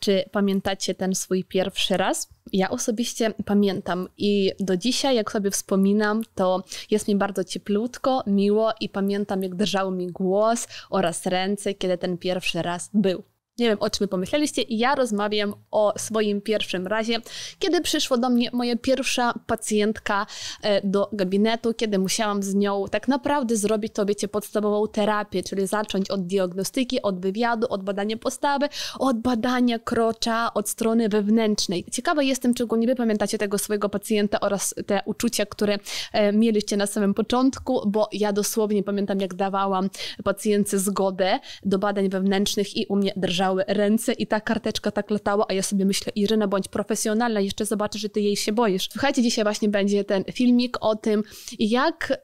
Czy pamiętacie ten swój pierwszy raz? Ja osobiście pamiętam i do dzisiaj, jak sobie wspominam, to jest mi bardzo cieplutko, miło i pamiętam, jak drżał mi głos oraz ręce, kiedy ten pierwszy raz był nie wiem o czym pomyśleliście. I ja rozmawiam o swoim pierwszym razie, kiedy przyszła do mnie moja pierwsza pacjentka e, do gabinetu, kiedy musiałam z nią tak naprawdę zrobić to, wiecie, podstawową terapię, czyli zacząć od diagnostyki, od wywiadu, od badania postawy, od badania krocza, od strony wewnętrznej. Ciekawa jestem, czy nie wy pamiętacie tego swojego pacjenta oraz te uczucia, które e, mieliście na samym początku, bo ja dosłownie pamiętam, jak dawałam pacjentce zgodę do badań wewnętrznych i u mnie drżało ręce i ta karteczka tak latała, a ja sobie myślę, Iryna, bądź profesjonalna, jeszcze zobaczę, że ty jej się boisz. Słuchajcie, dzisiaj właśnie będzie ten filmik o tym, jak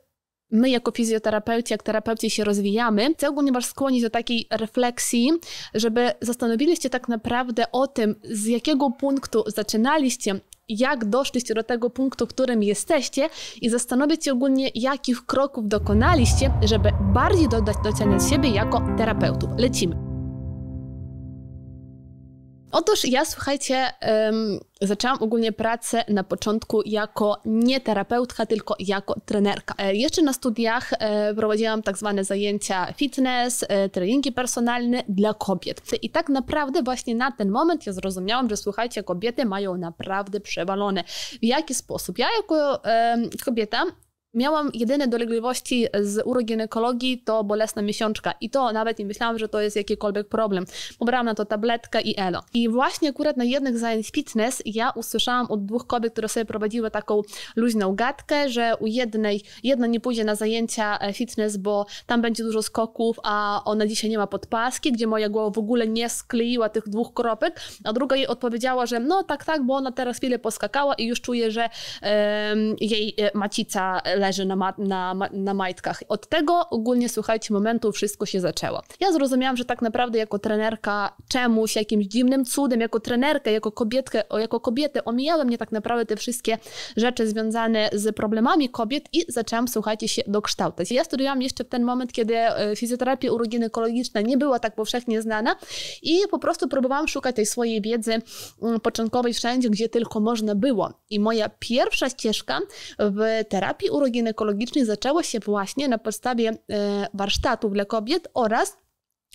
my jako fizjoterapeuci, jak terapeuci się rozwijamy, chcę ogólnie Was skłonić do takiej refleksji, żeby zastanowiliście tak naprawdę o tym, z jakiego punktu zaczynaliście jak doszliście do tego punktu, w którym jesteście i zastanowić się ogólnie, jakich kroków dokonaliście, żeby bardziej dodać, doceniać siebie jako terapeutów. Lecimy! Otóż ja, słuchajcie, um, zaczęłam ogólnie pracę na początku jako nie terapeutka, tylko jako trenerka. E, jeszcze na studiach e, prowadziłam tak zwane zajęcia fitness, e, treningi personalne dla kobiet. I tak naprawdę właśnie na ten moment ja zrozumiałam, że słuchajcie, kobiety mają naprawdę przewalone. W jaki sposób? Ja jako kobieta Miałam jedyne dolegliwości z uroginekologii to bolesna miesiączka i to nawet nie myślałam, że to jest jakikolwiek problem. Pobrałam na to tabletkę i elo. I właśnie akurat na jednych zajęć fitness ja usłyszałam od dwóch kobiet, które sobie prowadziły taką luźną gadkę, że u jednej, jedna nie pójdzie na zajęcia e, fitness, bo tam będzie dużo skoków, a ona dzisiaj nie ma podpaski, gdzie moja głowa w ogóle nie skleiła tych dwóch kropek, a druga jej odpowiedziała, że no tak, tak, bo ona teraz chwilę poskakała i już czuje, że jej e, macica leży leży na, ma- na, ma- na majtkach. Od tego ogólnie, słuchajcie, momentu wszystko się zaczęło. Ja zrozumiałam, że tak naprawdę jako trenerka czemuś, jakimś dziwnym cudem, jako trenerkę, jako kobietkę, jako kobietę omijały mnie tak naprawdę te wszystkie rzeczy związane z problemami kobiet i zaczęłam, słuchajcie, się dokształcać. Ja studiowałam jeszcze w ten moment, kiedy e, fizjoterapia uroginekologiczna nie była tak powszechnie znana i po prostu próbowałam szukać tej swojej wiedzy mm, początkowej wszędzie, gdzie tylko można było. I moja pierwsza ścieżka w terapii uroginekologicznej ginekologicznych zaczęło się właśnie na podstawie e, warsztatów dla kobiet oraz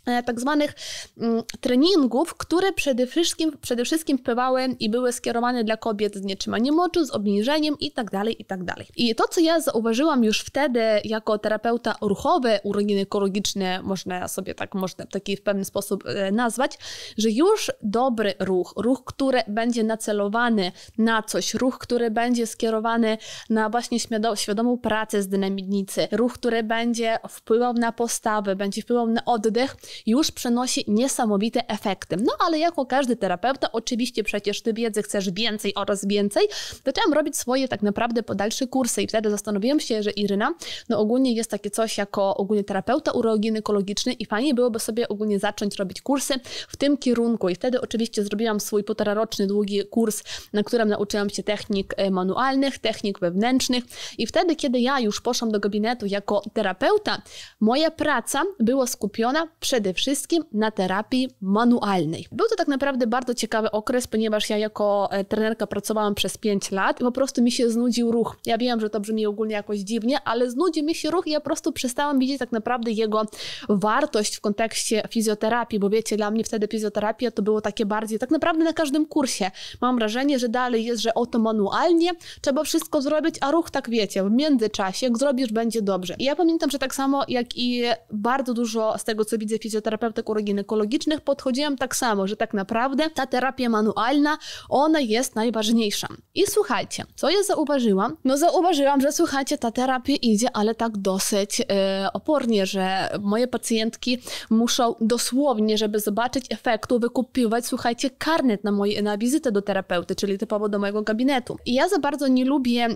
E, tak zwanych mm, treningów, które przede wszystkim, przede wszystkim wpływały i były skierowane dla kobiet z nietrzymaniem moczu, z obniżeniem itd., tak itd. Tak I to, co ja zauważyłam już wtedy jako terapeuta ruchowy ekologiczne, można sobie tak, można taki w pewien sposób e, nazwać, że już dobry ruch, ruch, który będzie nacelowany na coś, ruch, który będzie skierowany na właśnie świadomą pracę z dynamicznicy, ruch, który będzie wpływał na postawę, będzie wpływał na oddech, już przynosi niesamowite efekty. No ale jako każdy terapeuta, oczywiście przecież ty wiedzy chcesz więcej oraz więcej, zaczęłam robić swoje tak naprawdę podalsze kursy i wtedy zastanowiłam się, że Iryna, no ogólnie jest takie coś jako ogólnie terapeuta uroginekologiczny i fajnie byłoby sobie ogólnie zacząć robić kursy w tym kierunku. I wtedy oczywiście zrobiłam swój półtoraroczny długi kurs, na którym nauczyłam się technik e, manualnych, technik wewnętrznych i wtedy, kiedy ja już poszłam do gabinetu jako terapeuta, moja praca była skupiona przed przede wszystkim na terapii manualnej. Był to tak naprawdę bardzo ciekawy okres, ponieważ ja jako e, trenerka pracowałam przez 5 lat i po prostu mi się znudził ruch. Ja wiem, że to brzmi ogólnie jakoś dziwnie, ale znudził mi się ruch i ja po prostu przestałam widzieć tak naprawdę jego wartość w kontekście fizjoterapii, bo wiecie, dla mnie wtedy fizjoterapia to było takie bardziej, tak naprawdę na każdym kursie. Mam wrażenie, że dalej jest, że oto manualnie trzeba wszystko zrobić, a ruch tak wiecie, w międzyczasie, jak zrobisz, będzie dobrze. I ja pamiętam, że tak samo jak i bardzo dużo z tego, co widzę w fizjoterapeutek uroginekologicznych podchodziłam tak samo, że tak naprawdę ta terapia manualna, ona jest najważniejsza. I słuchajcie, co ja zauważyłam? No zauważyłam, że słuchajcie, ta terapia idzie, ale tak dosyć e, opornie, że moje pacjentki muszą dosłownie, żeby zobaczyć efektu, wykupywać, słuchajcie, karnet na, moje, na wizytę do terapeuty, czyli typowo do mojego gabinetu. I ja za bardzo nie lubię,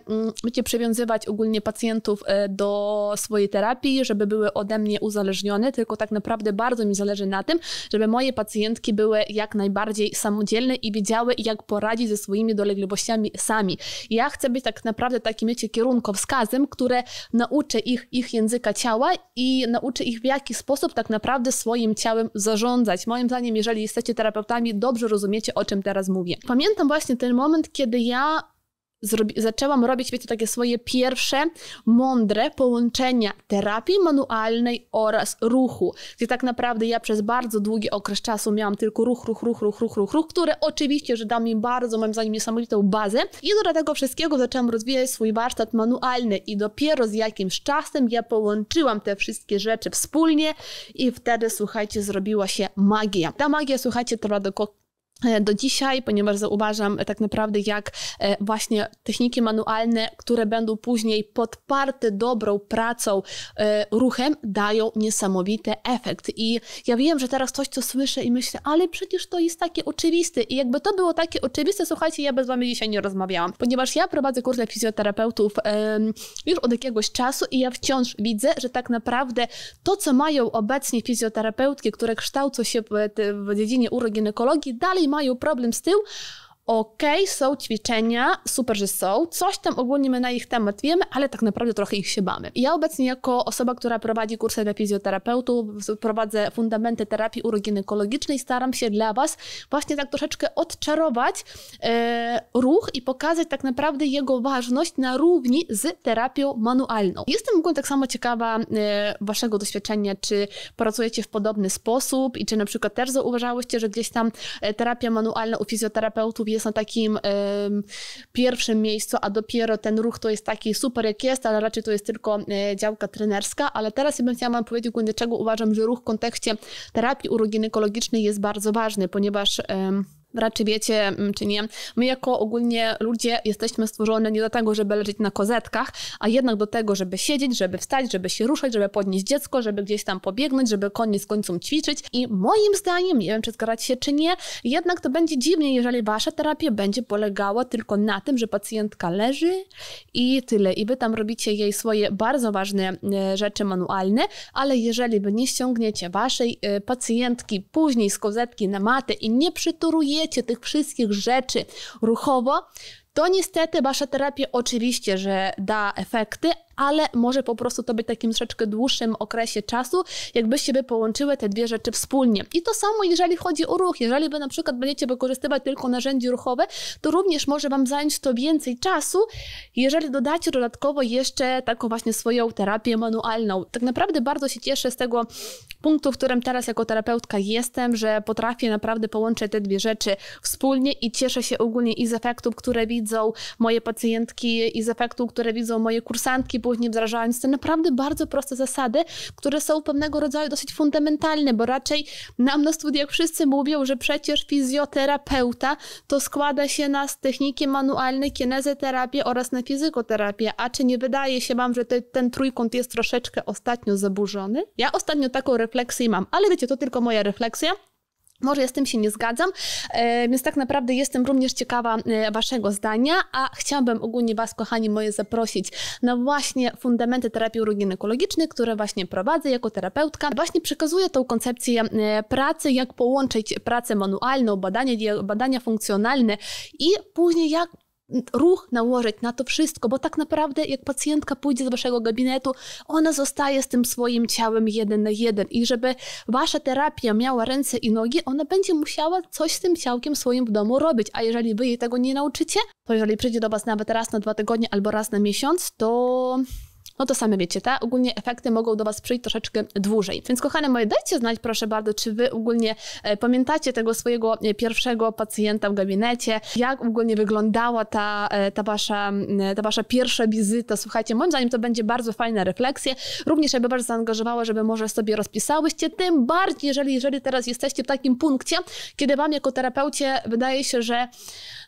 wiecie, mm, przywiązywać ogólnie pacjentów e, do swojej terapii, żeby były ode mnie uzależnione, tylko tak naprawdę bardzo bardzo mi zależy na tym, żeby moje pacjentki były jak najbardziej samodzielne i wiedziały, jak poradzić ze swoimi dolegliwościami sami. Ja chcę być tak naprawdę takim, wiecie, kierunkowskazem, które nauczy ich, ich języka ciała i nauczy ich w jaki sposób tak naprawdę swoim ciałem zarządzać. Moim zdaniem, jeżeli jesteście terapeutami, dobrze rozumiecie, o czym teraz mówię. Pamiętam właśnie ten moment, kiedy ja Zrobi zaczęłam robić, wiecie, takie swoje pierwsze mądre połączenia terapii manualnej oraz ruchu, gdzie tak naprawdę ja przez bardzo długi okres czasu miałam tylko ruch, ruch, ruch, ruch, ruch, ruch, ruch które oczywiście, że da mi bardzo, moim zdaniem, niesamowitą bazę i do tego wszystkiego zaczęłam rozwijać swój warsztat manualny i dopiero z jakimś czasem ja połączyłam te wszystkie rzeczy wspólnie i wtedy, słuchajcie, zrobiła się magia. Ta magia, słuchajcie, trwa do, E, do dzisiaj, ponieważ zauważam tak naprawdę, jak e, właśnie techniki manualne, które będą później podparte dobrą pracą, e, ruchem, dają niesamowity efekt. I ja wiem, że teraz coś, co słyszę i myślę, ale przecież to jest takie oczywiste. I jakby to było takie oczywiste, słuchajcie, ja bez wami dzisiaj nie rozmawiałam, ponieważ ja prowadzę kurs dla fizjoterapeutów już od jakiegoś czasu i ja wciąż widzę, że tak naprawdę to, co mają obecnie fizjoterapeutki, które kształcą się w dziedzinie uroginekologii, dalej dalej mają problem z tym, okej, okay, są ćwiczenia, super, że są, coś tam ogólnie my na ich temat wiemy, ale tak naprawdę trochę ich się bamy. ja obecnie jako osoba, która prowadzi kursy dla fizjoterapeutów, prowadzę fundamenty terapii uroginekologicznej, staram się dla Was właśnie tak troszeczkę odczarować e, ruch i pokazać tak naprawdę jego ważność na równi z terapią manualną. Jestem ogólnie tak samo ciekawa e, Waszego doświadczenia, czy pracujecie w podobny sposób i czy na przykład też zauważałyście, że gdzieś tam e, terapia manualna u fizjoterapeutów jest jest na takim um, pierwszym miejscu, a dopiero ten ruch to jest taki super jak jest, ale raczej to jest tylko e, działka trenerska, ale teraz ja bym chciała powiedzieć dlaczego uważam, że ruch w kontekście terapii uroginekologicznej jest bardzo ważny, ponieważ um, raczej wiecie mm, czy nie, my jako ogólnie ludzie jesteśmy stworzone nie do tego, żeby leżeć na kozetkach, a jednak do tego, żeby siedzieć, żeby wstać, żeby się ruszać, żeby podnieść dziecko, żeby gdzieś tam pobiegnąć, żeby koniec końców ćwiczyć. I moim zdaniem, nie wiem czy zgadzać się czy nie, jednak to będzie dziwnie, jeżeli wasza terapia będzie polegała tylko na tym, że pacjentka leży i tyle. I wy tam robicie jej swoje bardzo ważne e, rzeczy manualne, ale jeżeli by nie ściągniecie waszej e, pacjentki później z kozetki na matę i nie przyturujecie, umiecie tych wszystkich rzeczy ruchowo, to niestety wasza terapia oczywiście, że da efekty, ale może po prostu to być takim troszeczkę dłuższym okresie czasu, jakby się by połączyły te dwie rzeczy wspólnie. I to samo, jeżeli chodzi o ruch. Jeżeli by na przykład będziecie wykorzystywać tylko narzędzie ruchowe, to również może Wam zająć to więcej czasu, jeżeli dodacie dodatkowo jeszcze taką właśnie swoją terapię manualną. Tak naprawdę bardzo się cieszę z tego punktu, w którym teraz jako terapeutka jestem, że potrafię naprawdę połączyć te dwie rzeczy wspólnie i cieszę się ogólnie i z efektów, które widzą moje pacjentki, i z efektów, które widzą moje kursantki, później wdrażając te naprawdę bardzo proste zasady, które są pewnego rodzaju dosyć fundamentalne, bo raczej nam na studiach wszyscy mówią, że przecież fizjoterapeuta to składa się na techniki manualne, kinezoterapię oraz na fizykoterapię. A czy nie wydaje się Wam, że te, ten trójkąt jest troszeczkę ostatnio zaburzony? Ja ostatnio taką refleksję mam, ale wiecie, to tylko moja refleksja. Może ja z tym się nie zgadzam, e, więc tak naprawdę jestem również ciekawa e, Waszego zdania, a chciałabym ogólnie Was, kochani moje, zaprosić na właśnie fundamenty terapii uroginekologicznej, które właśnie prowadzę jako terapeutka. Właśnie przekazuję tą koncepcję e, pracy, jak połączyć pracę manualną, badania, badania funkcjonalne i później jak ruch nałożyć na to wszystko, bo tak naprawdę jak pacjentka pójdzie z waszego gabinetu, ona zostaje z tym swoim ciałem jeden na jeden i żeby wasza terapia miała ręce i nogi, ona będzie musiała coś z tym ciałkiem swoim w domu robić, a jeżeli wy jej tego nie nauczycie, to jeżeli przyjdzie do was nawet raz na dwa tygodnie albo raz na miesiąc, to no to same wiecie, tak? ogólnie efekty mogą do Was przyjść troszeczkę dłużej. Więc kochane moje, dajcie znać proszę bardzo, czy Wy ogólnie e, pamiętacie tego swojego e, pierwszego pacjenta w gabinecie, jak ogólnie wyglądała ta, e, ta, wasza, ta Wasza pierwsza wizyta. Słuchajcie, moim zdaniem to będzie bardzo fajna refleksja, również jakby Was zaangażowała, żeby może sobie rozpisałyście, tym bardziej, jeżeli, jeżeli teraz jesteście w takim punkcie, kiedy Wam jako terapeucie wydaje się, że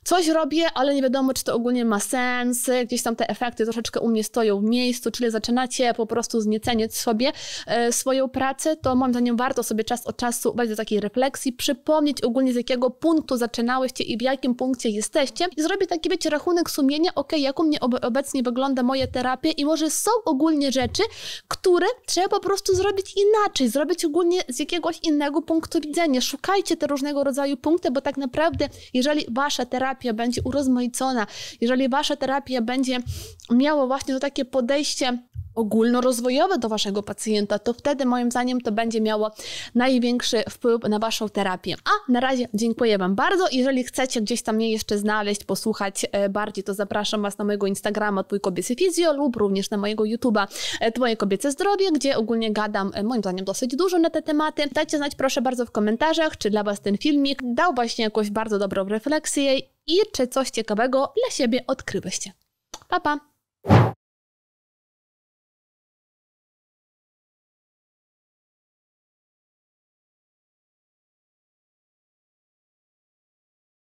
coś robię, ale nie wiadomo, czy to ogólnie ma sens, gdzieś tam te efekty troszeczkę u mnie stoją w miejscu, czyli zaczynacie po prostu znieceniać sobie e, swoją pracę, to moim zdaniem warto sobie czas od czasu wejść do takiej refleksji, przypomnieć ogólnie z jakiego punktu zaczynałyście i w jakim punkcie jesteście i zrobić taki, wiecie, rachunek sumienia, ok, jak u mnie obecnie wygląda moja terapia i może są ogólnie rzeczy, które trzeba po prostu zrobić inaczej, zrobić ogólnie z jakiegoś innego punktu widzenia. Szukajcie te różnego rodzaju punkty, bo tak naprawdę, jeżeli wasza terapia będzie urozmaicona, jeżeli wasza terapia będzie miała właśnie to takie podejście ogólnorozwojowe do waszego pacjenta, to wtedy moim zdaniem to będzie miało największy wpływ na waszą terapię. A na razie dziękuję wam bardzo. Jeżeli chcecie gdzieś tam mnie jeszcze znaleźć, posłuchać e, bardziej, to zapraszam was na mojego Instagrama Twój Kobiecy Fizjo lub również na mojego YouTube'a e, Twoje Kobiece Zdrowie, gdzie ogólnie gadam e, moim zdaniem dosyć dużo na te tematy. Dajcie znać proszę bardzo w komentarzach, czy dla was ten filmik dał właśnie jakąś bardzo dobrą refleksję i czy coś ciekawego dla siebie odkryłyście. Pa, pa!